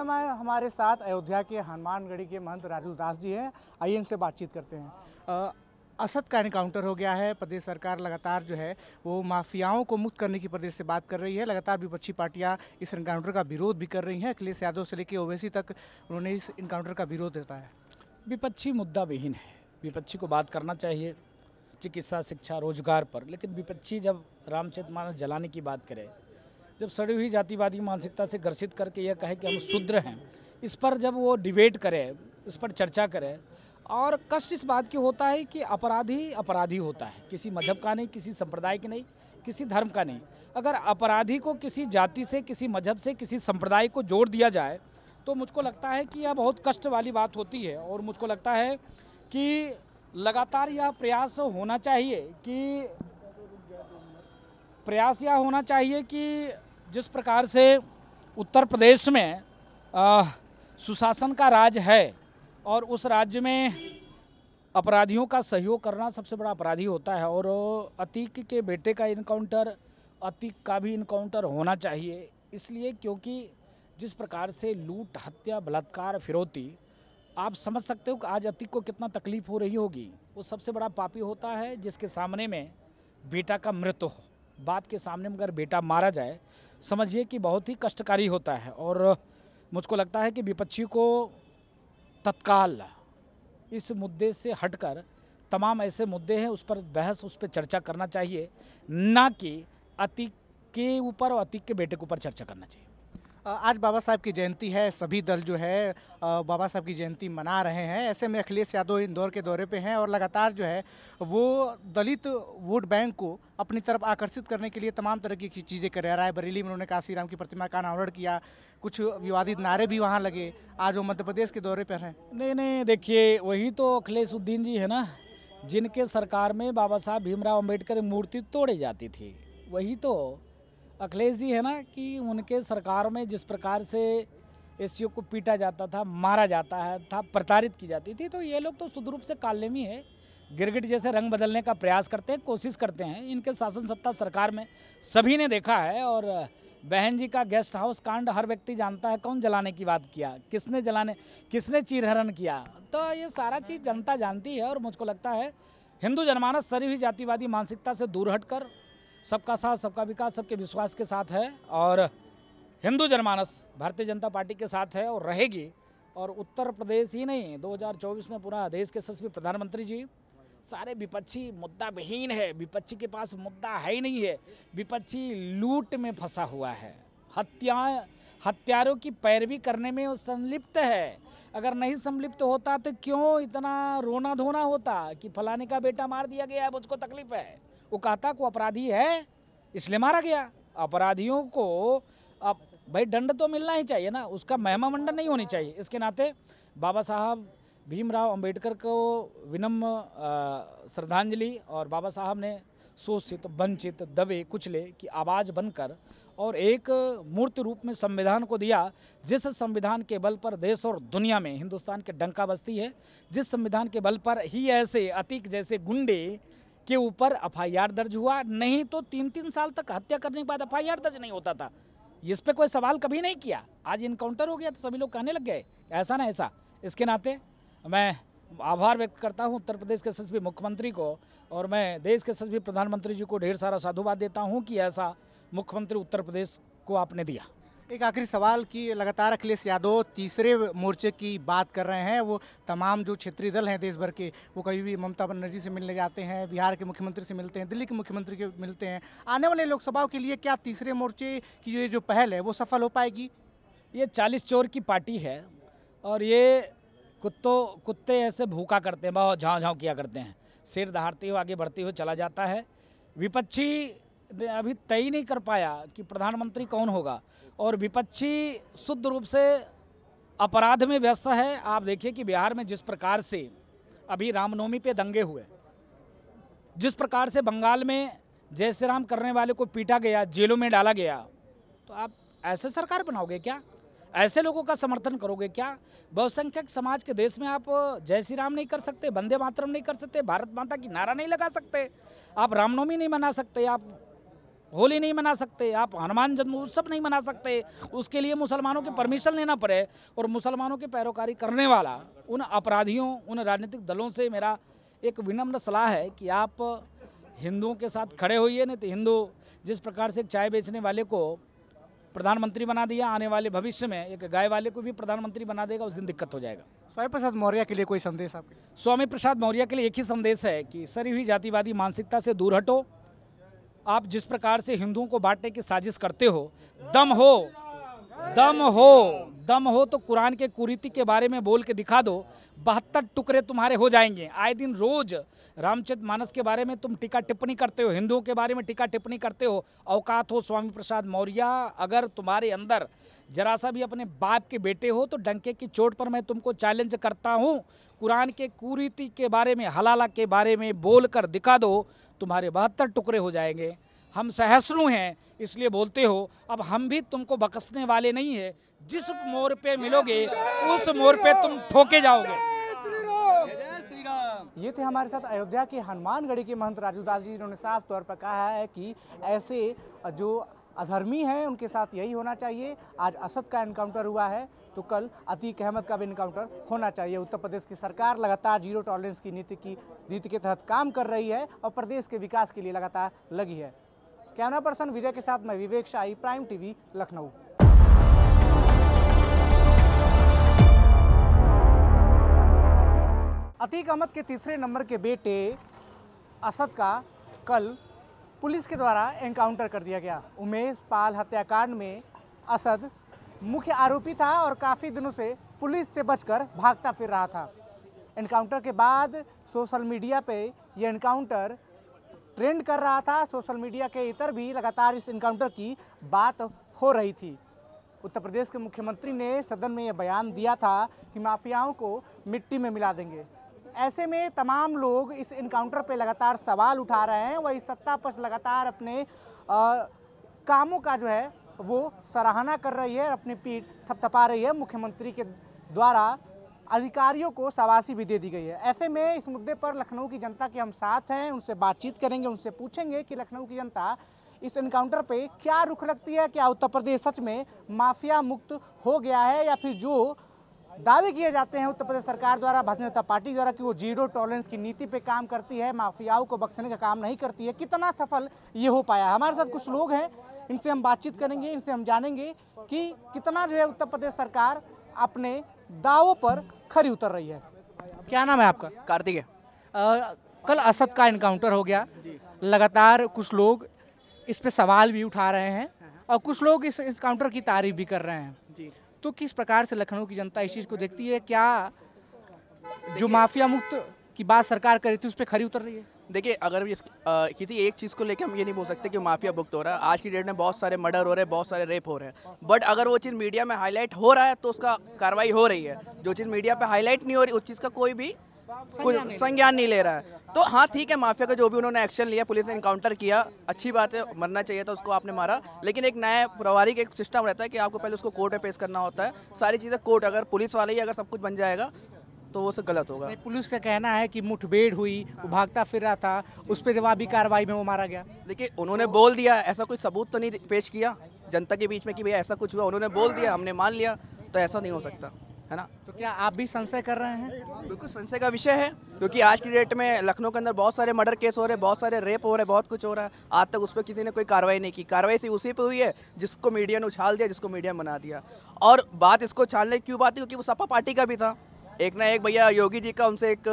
समय हमारे साथ अयोध्या के हनुमानगढ़ी के महंत राजू दास जी हैं आइए इनसे बातचीत करते हैं आ, असद का एनकाउंटर हो गया है प्रदेश सरकार लगातार जो है वो माफियाओं को मुक्त करने की प्रदेश से बात कर रही है लगातार विपक्षी पार्टियां इस इनकाउंटर का विरोध भी कर रही हैं अखिलेश यादव से लेकर ओवैसी तक उन्होंने इस इनकाउंटर का विरोध देता है विपक्षी मुद्दा विहीन है विपक्षी को बात करना चाहिए चिकित्सा शिक्षा रोजगार पर लेकिन विपक्षी जब रामचरित मानस जलाने की बात करें जब सड़ी हुई जातिवादी मानसिकता से ग्रसित करके यह कहे कि हम शूद्र हैं इस पर जब वो डिबेट करे इस पर चर्चा करे और कष्ट इस बात की होता है कि अपराधी अपराधी होता है किसी मजहब का नहीं किसी संप्रदाय के नहीं किसी धर्म का नहीं अगर अपराधी को किसी जाति से किसी मजहब से किसी संप्रदाय को जोड़ दिया जाए तो मुझको लगता है कि यह बहुत कष्ट वाली बात होती है और मुझको लगता है कि लगातार यह प्रयास होना चाहिए कि प्रयास यह होना चाहिए कि जिस प्रकार से उत्तर प्रदेश में आ, सुशासन का राज है और उस राज्य में अपराधियों का सहयोग करना सबसे बड़ा अपराधी होता है और अतीक के बेटे का इनकाउंटर अतीक का भी इनकाउंटर होना चाहिए इसलिए क्योंकि जिस प्रकार से लूट हत्या बलात्कार फिरौती आप समझ सकते हो कि आज अतीक को कितना तकलीफ हो रही होगी वो सबसे बड़ा पापी होता है जिसके सामने में बेटा का मृत्यु हो बाप के सामने अगर बेटा मारा जाए समझिए कि बहुत ही कष्टकारी होता है और मुझको लगता है कि विपक्षी को तत्काल इस मुद्दे से हटकर तमाम ऐसे मुद्दे हैं उस पर बहस उस पर चर्चा करना चाहिए ना कि अतीक के ऊपर और अतीक के बेटे के ऊपर चर्चा करना चाहिए आज बाबा साहब की जयंती है सभी दल जो है बाबा साहब की जयंती मना रहे हैं ऐसे में अखिलेश यादव इंदौर के दौरे पे हैं और लगातार जो है वो दलित वोट बैंक को अपनी तरफ आकर्षित करने के लिए तमाम तरह की चीज़ें कर रहा है बरेली में उन्होंने काशी राम की प्रतिमा का अनावरण किया कुछ विवादित नारे भी वहाँ लगे आज वो मध्य प्रदेश के दौरे पर हैं नहीं नहीं देखिए वही तो अखिलेश उद्दीन जी है ना जिनके सरकार में बाबा साहब भीमराव अम्बेडकर मूर्ति तोड़ी जाती थी वही तो अखिलेश जी है ना कि उनके सरकार में जिस प्रकार से एस को पीटा जाता था मारा जाता है था प्रताड़ित की जाती थी तो ये लोग तो शुद्ध रूप से कालेमी है गिरगिट जैसे रंग बदलने का प्रयास करते हैं कोशिश करते हैं इनके शासन सत्ता सरकार में सभी ने देखा है और बहन जी का गेस्ट हाउस कांड हर व्यक्ति जानता है कौन जलाने की बात किया किसने जलाने किसने चीरहरण किया तो ये सारा चीज़ जनता जानती है और मुझको लगता है हिंदू जनमानस सरी हुई जातिवादी मानसिकता से दूर हटकर सबका साथ सबका विकास सबके विश्वास के साथ है और हिंदू जनमानस भारतीय जनता पार्टी के साथ है और रहेगी और उत्तर प्रदेश ही नहीं 2024 में पूरा देश के सस्वी प्रधानमंत्री जी सारे विपक्षी मुद्दा विहीन है विपक्षी के पास मुद्दा है ही नहीं है विपक्षी लूट में फंसा हुआ है हत्या हत्यारों की पैरवी करने में संलिप्त है अगर नहीं संलिप्त होता तो क्यों इतना रोना धोना होता कि फलाने का बेटा मार दिया गया है मुझको तकलीफ है वो कहता को अपराधी है इसलिए मारा गया अपराधियों को अब भाई दंड तो मिलना ही चाहिए ना उसका महिमा मंडन नहीं होनी चाहिए इसके नाते बाबा साहब भीमराव अंबेडकर को विनम्र श्रद्धांजलि और बाबा साहब ने शोषित वंचित दबे कुचले की आवाज़ बनकर और एक मूर्त रूप में संविधान को दिया जिस संविधान के बल पर देश और दुनिया में हिंदुस्तान के डंका बस्ती है जिस संविधान के बल पर ही ऐसे अतीक जैसे गुंडे के ऊपर एफ दर्ज हुआ नहीं तो तीन तीन साल तक हत्या करने के बाद एफ दर्ज नहीं होता था इस पर कोई सवाल कभी नहीं किया आज इनकाउंटर हो गया तो सभी लोग कहने लग गए ऐसा ना ऐसा इसके नाते मैं आभार व्यक्त करता हूं उत्तर प्रदेश के सचिव मुख्यमंत्री को और मैं देश के सचिव प्रधानमंत्री जी को ढेर सारा साधुवाद देता हूं कि ऐसा मुख्यमंत्री उत्तर प्रदेश को आपने दिया एक आखिरी सवाल कि लगातार अखिलेश यादव तीसरे मोर्चे की बात कर रहे हैं वो तमाम जो क्षेत्रीय दल हैं देश भर के वो कभी भी ममता बनर्जी से मिलने जाते हैं बिहार के मुख्यमंत्री से मिलते हैं दिल्ली के मुख्यमंत्री के मिलते हैं आने वाले लोकसभा के लिए क्या तीसरे मोर्चे की ये जो पहल है वो सफल हो पाएगी ये चालीस चोर की पार्टी है और ये कुत्तों कुत्ते ऐसे भूखा करते हैं बहुत झाँव झाँव किया करते हैं सिर दहाड़ते हुए आगे बढ़ते हुए चला जाता है विपक्षी अभी तय नहीं कर पाया कि प्रधानमंत्री कौन होगा और विपक्षी शुद्ध रूप से अपराध में व्यस्त है आप देखिए कि बिहार में जिस प्रकार से अभी रामनवमी पे दंगे हुए जिस प्रकार से बंगाल में जय श्री राम करने वाले को पीटा गया जेलों में डाला गया तो आप ऐसे सरकार बनाओगे क्या ऐसे लोगों का समर्थन करोगे क्या बहुसंख्यक समाज के देश में आप जय श्री राम नहीं कर सकते वंदे मातरम नहीं कर सकते भारत माता की नारा नहीं लगा सकते आप रामनवमी नहीं मना सकते आप होली नहीं मना सकते आप हनुमान जन्म उत्सव नहीं मना सकते उसके लिए मुसलमानों के परमिशन लेना पड़े और मुसलमानों की पैरोकारी करने वाला उन अपराधियों उन राजनीतिक दलों से मेरा एक विनम्र सलाह है कि आप हिंदुओं के साथ खड़े होइए नहीं तो हिंदू जिस प्रकार से एक चाय बेचने वाले को प्रधानमंत्री बना दिया आने वाले भविष्य में एक गाय वाले को भी प्रधानमंत्री बना देगा उस दिन दिक्कत हो जाएगा स्वामी प्रसाद मौर्य के लिए कोई संदेश आपके स्वामी प्रसाद मौर्य के लिए एक ही संदेश है कि सरी हुई जातिवादी मानसिकता से दूर हटो आप जिस प्रकार से हिंदुओं को बांटने की साजिश करते हो दम हो दम हो दम हो तो कुरान के कुरीति के बारे में बोल के दिखा दो बहत्तर टुकड़े तुम्हारे हो जाएंगे आए दिन रोज रामचरित मानस के बारे में तुम टीका टिप्पणी करते हो हिंदुओं के बारे में टीका टिप्पणी करते हो औकात हो स्वामी प्रसाद मौर्य अगर तुम्हारे अंदर जरा सा भी अपने बाप के बेटे हो तो डंके की चोट पर मैं तुमको चैलेंज करता हूँ कुरान के कुरीति के बारे में हलाला के बारे में बोल कर दिखा दो तुम्हारे बहत्तर टुकड़े हो जाएंगे हम सहस्रु हैं इसलिए बोलते हो अब हम भी तुमको बकसने वाले नहीं है जिस मोर पे मिलोगे उस मोर पे तुम ठोके जाओगे ये थे हमारे साथ अयोध्या के हनुमानगढ़ी के महंत राजूदास जी जिन्होंने साफ तौर पर कहा है कि ऐसे जो अधर्मी हैं उनके साथ यही होना चाहिए आज असद का इनकाउंटर हुआ है तो कल अतीक अहमद का भी इनकाउंटर होना चाहिए उत्तर प्रदेश की सरकार लगातार जीरो टॉलरेंस की नीति की नीति के तहत काम कर रही है और प्रदेश के विकास के लिए लगातार लगी है कैमरा पर्सन विजय के साथ मैं विवेक शाही प्राइम टीवी लखनऊ अतीक अहमद के तीसरे नंबर के बेटे असद का कल पुलिस के द्वारा एनकाउंटर कर दिया गया उमेश पाल हत्याकांड में असद मुख्य आरोपी था और काफ़ी दिनों से पुलिस से बचकर भागता फिर रहा था एनकाउंटर के बाद सोशल मीडिया पे ये एनकाउंटर ट्रेंड कर रहा था सोशल मीडिया के इतर भी लगातार इस इनकाउंटर की बात हो रही थी उत्तर प्रदेश के मुख्यमंत्री ने सदन में यह बयान दिया था कि माफियाओं को मिट्टी में मिला देंगे ऐसे में तमाम लोग इस इनकाउंटर पर लगातार सवाल उठा रहे हैं वही सत्ता पक्ष लगातार अपने आ, कामों का जो है वो सराहना कर रही है और अपनी पीठ थपथपा रही है मुख्यमंत्री के द्वारा अधिकारियों को सवासी भी दे दी गई है ऐसे में इस मुद्दे पर लखनऊ की जनता के हम साथ हैं उनसे बातचीत करेंगे उनसे पूछेंगे कि लखनऊ की जनता इस इनकाउंटर पे क्या रुख रखती है क्या उत्तर प्रदेश सच में माफिया मुक्त हो गया है या फिर जो दावे किए जाते हैं उत्तर प्रदेश सरकार द्वारा भारतीय जनता पार्टी द्वारा कि वो जीरो टॉलरेंस की नीति पे काम करती है माफियाओं को बख्शने का काम नहीं करती है कितना सफल ये हो पाया हमारे साथ कुछ लोग हैं इनसे हम बातचीत करेंगे इनसे हम जानेंगे कि कितना जो है उत्तर प्रदेश सरकार अपने दावों पर खरी उतर रही है क्या नाम है आपका कार्तिक है कल असद का इनकाउंटर हो गया लगातार कुछ लोग इस पर सवाल भी उठा रहे हैं और कुछ लोग इस इनकाउंटर की तारीफ भी कर रहे हैं तो किस प्रकार से लखनऊ की जनता इस चीज़ को देखती है क्या जो माफिया मुक्त की बात सरकार कर रही थी उस पर खरी उतर रही है देखिए अगर भी किसी एक चीज़ को लेकर हम ये नहीं बोल सकते कि माफिया भुक्त हो रहा है आज की डेट में बहुत सारे मर्डर हो रहे हैं बहुत सारे रेप हो रहे हैं बट अगर वो चीज़ मीडिया में हाईलाइट हो रहा है तो उसका कार्रवाई हो रही है जो चीज़ मीडिया पर हाईलाइट नहीं हो रही उस चीज़ का कोई भी कुछ संज्ञान नहीं ले रहा है तो हाँ ठीक है माफिया का जो भी उन्होंने एक्शन लिया पुलिस ने इनकाउंटर किया अच्छी बात है मरना चाहिए था उसको आपने मारा लेकिन एक नया प्रभारी का एक सिस्टम रहता है कि आपको पहले उसको कोर्ट में पेश करना होता है सारी चीज़ें कोर्ट अगर पुलिस वाले ही अगर सब कुछ बन जाएगा तो वो सब गलत होगा पुलिस का कहना है कि मुठभेड़ हुई वो भागता फिर रहा था उस पर जवाबी कार्रवाई में वो मारा गया देखिए उन्होंने बोल दिया ऐसा कोई सबूत तो नहीं पेश किया जनता के बीच में कि भैया ऐसा कुछ हुआ उन्होंने बोल दिया हमने मान लिया तो ऐसा नहीं हो सकता है ना तो क्या आप भी संशय कर रहे हैं बिल्कुल संशय का विषय है क्योंकि आज की डेट में लखनऊ के अंदर बहुत सारे मर्डर केस हो रहे हैं बहुत सारे रेप हो रहे हैं बहुत कुछ हो रहा है आज तक उस पर किसी ने कोई कार्रवाई नहीं की कार्रवाई सिर्फ उसी पर हुई है जिसको मीडिया ने उछाल दिया जिसको मीडिया बना दिया और बात इसको छालने की क्यों बात है क्योंकि वो सपा पार्टी का भी था एक ना एक भैया योगी जी का उनसे एक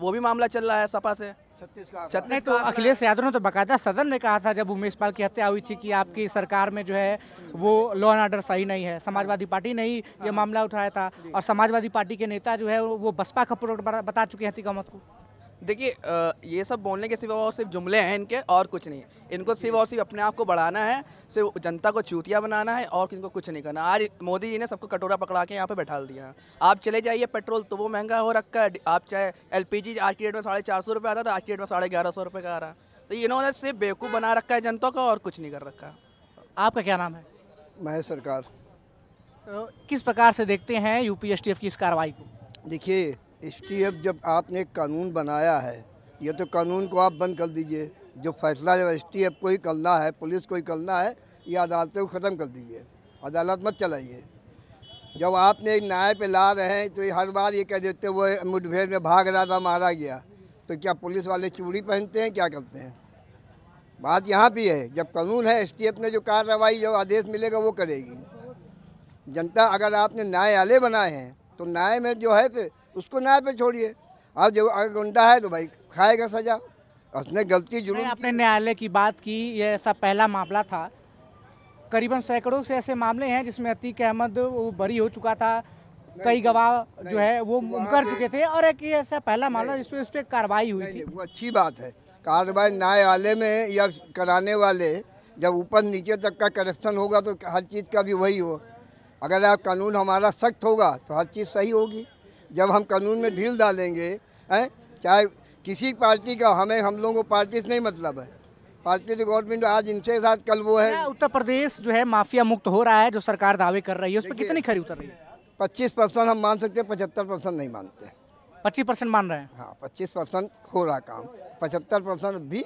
वो भी मामला चल रहा है सपा से छत्तीसगढ़ तो अखिलेश यादव ने तो बकायदा सदन में कहा था जब उमेश पाल की हत्या हुई थी कि आपकी सरकार में जो है वो लॉ एंड ऑर्डर सही नहीं है समाजवादी पार्टी ने ही ये मामला उठाया था और समाजवादी पार्टी के नेता जो है वो बसपा का प्रोडक्ट बता चुके हैं हती को देखिए ये सब बोलने के सिवा और सिर्फ जुमले हैं इनके और कुछ नहीं इनको सिर्फ और सिर्फ अपने आप को बढ़ाना है सिर्फ जनता को चूतिया बनाना है और इनको कुछ नहीं करना आज मोदी जी ने सबको कटोरा पकड़ा के यहाँ पे बैठा दिया आप चले जाइए पेट्रोल तो वो महंगा हो रखा है आप चाहे एल आज की डेट में साढ़े चार सौ रुपये आता था आज की डेट में साढ़े ग्यारह सौ रुपये का आ रहा तो इन्होंने सिर्फ बेवकूफ़ बना रखा है जनता का और कुछ नहीं कर रखा आपका क्या नाम है मैं सरकार किस प्रकार से देखते हैं यू की इस कार्रवाई को देखिए एसटीएफ जब आपने कानून बनाया है ये तो कानून को आप बंद कर दीजिए जो फैसला जब एसटीएफ को ही करना है पुलिस को ही करना है ये अदालतें को ख़त्म कर दीजिए अदालत मत चलाइए जब आपने एक न्याय पे ला रहे हैं तो हर बार ये कह देते वो मुठभेड़ में भाग रहा था मारा गया तो क्या पुलिस वाले चूड़ी पहनते हैं क्या करते हैं बात यहाँ भी है जब कानून है एसटीएफ ने जो कार्रवाई जो आदेश मिलेगा वो करेगी जनता अगर आपने न्यायालय बनाए हैं तो न्याय में जो है फिर उसको न्याय पे छोड़िए और जब अगर गुंडा है तो भाई खाएगा सजा उसने गलती जुड़ी आपने न्यायालय की बात की ये ऐसा पहला मामला था करीबन सैकड़ों से ऐसे मामले हैं जिसमें अतीक अहमद वो बरी हो चुका था कई गवाह जो है वो कर चुके थे और एक ऐसा पहला मामला जिसमें उस पर कार्रवाई हुई थी वो अच्छी बात है कार्रवाई न्यायालय में या कराने वाले जब ऊपर नीचे तक का करप्शन होगा तो हर चीज़ का भी वही हो अगर आप कानून हमारा सख्त होगा तो हर चीज़ सही होगी जब हम कानून में ढील डालेंगे हैं चाहे किसी पार्टी का हमें हम लोगों को पार्टी से नहीं मतलब है पार्टी तो गवर्नमेंट आज इनके साथ कल वो है उत्तर प्रदेश जो है माफिया मुक्त हो रहा है जो सरकार दावे कर रही है उस पर कितनी खरी उतर रही है पच्चीस परसेंट हम मान सकते हैं पचहत्तर परसेंट नहीं मानते पच्चीस परसेंट मान रहे हैं हाँ पच्चीस परसेंट हो रहा काम पचहत्तर परसेंट भी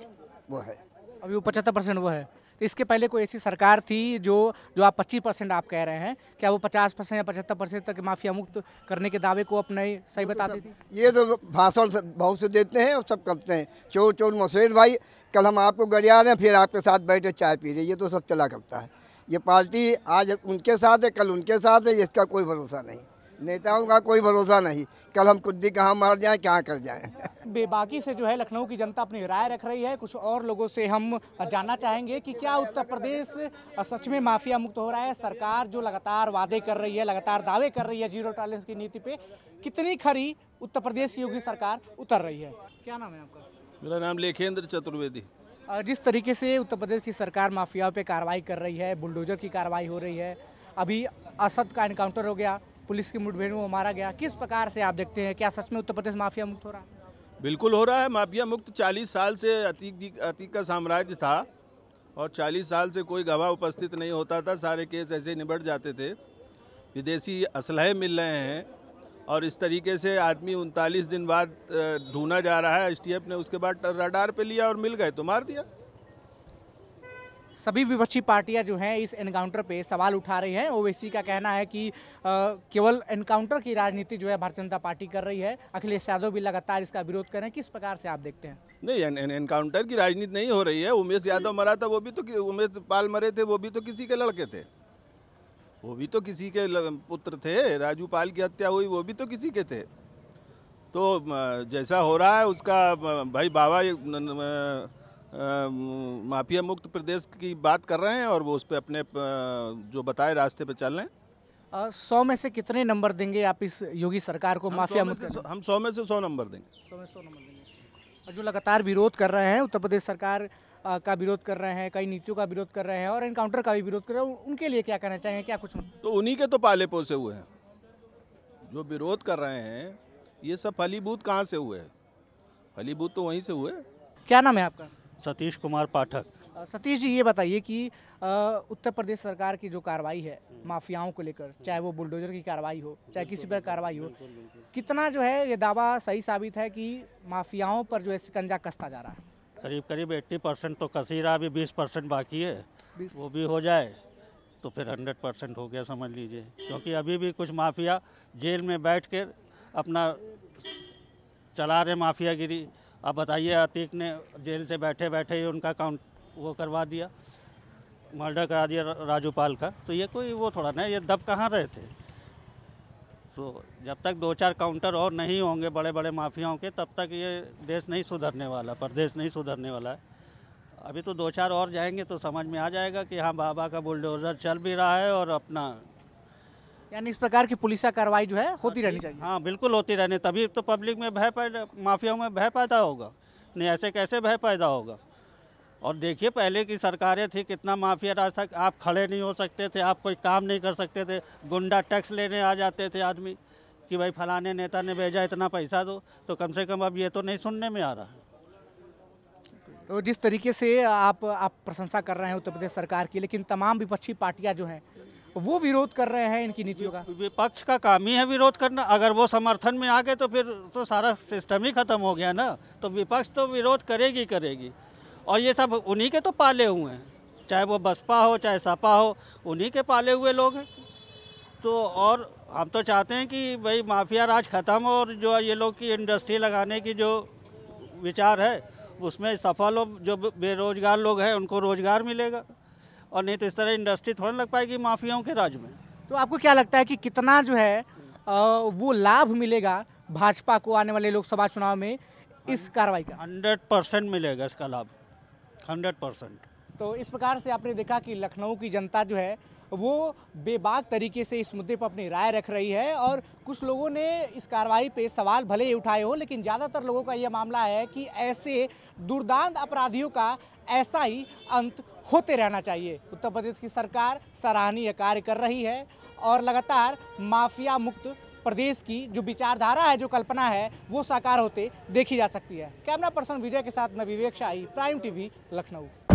वो है अभी वो पचहत्तर परसेंट वो है इसके पहले कोई ऐसी सरकार थी जो जो आप पच्चीस परसेंट आप कह रहे हैं क्या वो पचास परसेंट या पचहत्तर परसेंट तक माफिया मुक्त करने के दावे को अपने सही तो बताती थी ये तो भाषण बहुत से देते हैं और सब करते हैं चोर चोर मसेर भाई कल हम आपको गरिया रहे हैं फिर आपके साथ बैठे चाय पी रहे ये तो सब चला करता है ये पार्टी आज उनके साथ है कल उनके साथ है इसका कोई भरोसा नहीं नेताओं का कोई भरोसा नहीं कल हम कुद्दी कहाँ मार जाएं क्या कर जाएं बेबाकी से जो है लखनऊ की जनता अपनी राय रख रही है कुछ और लोगों से हम जानना चाहेंगे कि क्या उत्तर प्रदेश सच में माफिया मुक्त हो रहा है सरकार जो लगातार वादे कर रही है लगातार दावे कर रही है जीरो टॉलरेंस की नीति पे कितनी खरी उत्तर प्रदेश योगी सरकार उतर रही है क्या नाम है आपका मेरा नाम लेखेंद्र चतुर्वेदी जिस तरीके से उत्तर प्रदेश की सरकार माफियाओं पे कार्रवाई कर रही है बुलडोजर की कार्रवाई हो रही है अभी असद का एनकाउंटर हो गया पुलिस की मुठभेड़ में वो मारा गया किस प्रकार से आप देखते हैं क्या सच में उत्तर प्रदेश माफिया मुक्त हो रहा है बिल्कुल हो रहा है माफिया मुक्त 40 साल से अतीक जी अतीक का साम्राज्य था और 40 साल से कोई गवाह उपस्थित नहीं होता था सारे केस ऐसे निबट जाते थे विदेशी असलहे मिल रहे हैं और इस तरीके से आदमी उनतालीस दिन बाद ढूंढा जा रहा है एस ने उसके बाद रडार पे लिया और मिल गए तो मार दिया सभी विपक्षी पार्टियां जो हैं इस एनकाउंटर पे सवाल उठा रही हैं ओवैसी का कहना है कि केवल एनकाउंटर की राजनीति जो है भारतीय जनता पार्टी कर रही है अखिलेश यादव भी लगातार इसका विरोध कर रहे हैं किस प्रकार से आप देखते हैं नहीं एनकाउंटर की राजनीति नहीं हो रही है उमेश यादव मरा था वो भी तो उमेश पाल मरे थे वो भी तो किसी के लड़के थे वो भी तो किसी के पुत्र थे राजू पाल की हत्या हुई वो भी तो किसी के थे तो जैसा हो रहा है उसका भाई बाबा माफिया मुक्त प्रदेश की बात कर रहे हैं और वो उस पर अपने जो बताए रास्ते पर चल रहे हैं सौ में से कितने नंबर देंगे आप इस योगी सरकार को माफिया मुक्त हम सौ में से सौ नंबर देंगे सौ में सौ नंबर देंगे जो लगातार विरोध कर रहे हैं उत्तर प्रदेश सरकार का विरोध कर रहे हैं कई नीतियों का विरोध कर रहे हैं और एनकाउंटर का भी विरोध कर रहे हैं उनके लिए क्या कहना चाहेंगे क्या कुछ तो उन्हीं के तो पाले पोसे हुए हैं जो विरोध कर रहे हैं ये सब फलीभूत कहाँ से हुए हैं फलीभूत तो वहीं से हुए क्या नाम है आपका सतीश कुमार पाठक सतीश जी ये बताइए कि उत्तर प्रदेश सरकार की जो कार्रवाई है माफियाओं को लेकर चाहे वो बुलडोजर की कार्रवाई हो चाहे किसी पर कार्रवाई हो कितना जो है ये दावा सही साबित है कि माफियाओं पर जो है शिकंजा कसता जा रहा है करीब करीब 80 परसेंट तो कसी रहा अभी 20 परसेंट बाकी है वो भी हो जाए तो फिर 100 परसेंट हो गया समझ लीजिए क्योंकि अभी भी कुछ माफिया जेल में बैठ कर अपना चला रहे माफियागिरी अब बताइए अतीक ने जेल से बैठे बैठे ही उनका काउंट वो करवा दिया मर्डर करा दिया राजूपाल का तो ये कोई वो थोड़ा ना ये दब कहाँ रहे थे तो जब तक दो चार काउंटर और नहीं होंगे बड़े बड़े माफियाओं के तब तक ये देश नहीं सुधरने वाला प्रदेश नहीं सुधरने वाला है अभी तो दो चार और जाएंगे तो समझ में आ जाएगा कि हाँ बाबा का बुलडोज़र चल भी रहा है और अपना यानी इस प्रकार की पुलिस कार्रवाई जो है होती रहनी हाँ, चाहिए हाँ बिल्कुल होती रहनी तभी तो पब्लिक में भय पैदा माफियाओं में भय पैदा होगा नहीं ऐसे कैसे भय पैदा होगा और देखिए पहले की सरकारें थी कितना माफिया राज था आप खड़े नहीं हो सकते थे आप कोई काम नहीं कर सकते थे गुंडा टैक्स लेने आ जाते थे आदमी कि भाई फलाने नेता ने भेजा इतना पैसा दो तो कम से कम अब ये तो नहीं सुनने में आ रहा है तो जिस तरीके से आप आप प्रशंसा कर रहे हैं उत्तर प्रदेश सरकार की लेकिन तमाम विपक्षी पार्टियां जो हैं वो विरोध कर रहे हैं इनकी नीतियों का विपक्ष का काम ही है विरोध करना अगर वो समर्थन में आ गए तो फिर तो सारा सिस्टम ही खत्म हो गया ना तो विपक्ष तो विरोध करेगी करेगी और ये सब उन्हीं के तो पाले हुए हैं चाहे वो बसपा हो चाहे सपा हो उन्हीं के पाले हुए लोग हैं तो और हम तो चाहते हैं कि भाई माफिया राज ख़त्म हो और जो ये लोग की इंडस्ट्री लगाने की जो विचार है उसमें सफल हो जो बेरोज़गार लोग हैं उनको रोज़गार मिलेगा और नहीं तो इस तरह इंडस्ट्री थोड़ी लग पाएगी माफियाओं के राज में तो आपको क्या लगता है कि कितना जो है वो लाभ मिलेगा भाजपा को आने वाले लोकसभा चुनाव में इस कार्रवाई का हंड्रेड परसेंट मिलेगा इसका लाभ हंड्रेड परसेंट तो इस प्रकार से आपने देखा कि लखनऊ की जनता जो है वो बेबाक तरीके से इस मुद्दे पर अपनी राय रख रही है और कुछ लोगों ने इस कार्रवाई पे सवाल भले ही उठाए हो लेकिन ज़्यादातर लोगों का यह मामला है कि ऐसे दुर्दांत अपराधियों का ऐसा ही अंत होते रहना चाहिए उत्तर प्रदेश की सरकार सराहनीय कार्य कर रही है और लगातार माफिया मुक्त प्रदेश की जो विचारधारा है जो कल्पना है वो साकार होते देखी जा सकती है कैमरा पर्सन विजय के साथ मैं विवेक शाही प्राइम टीवी लखनऊ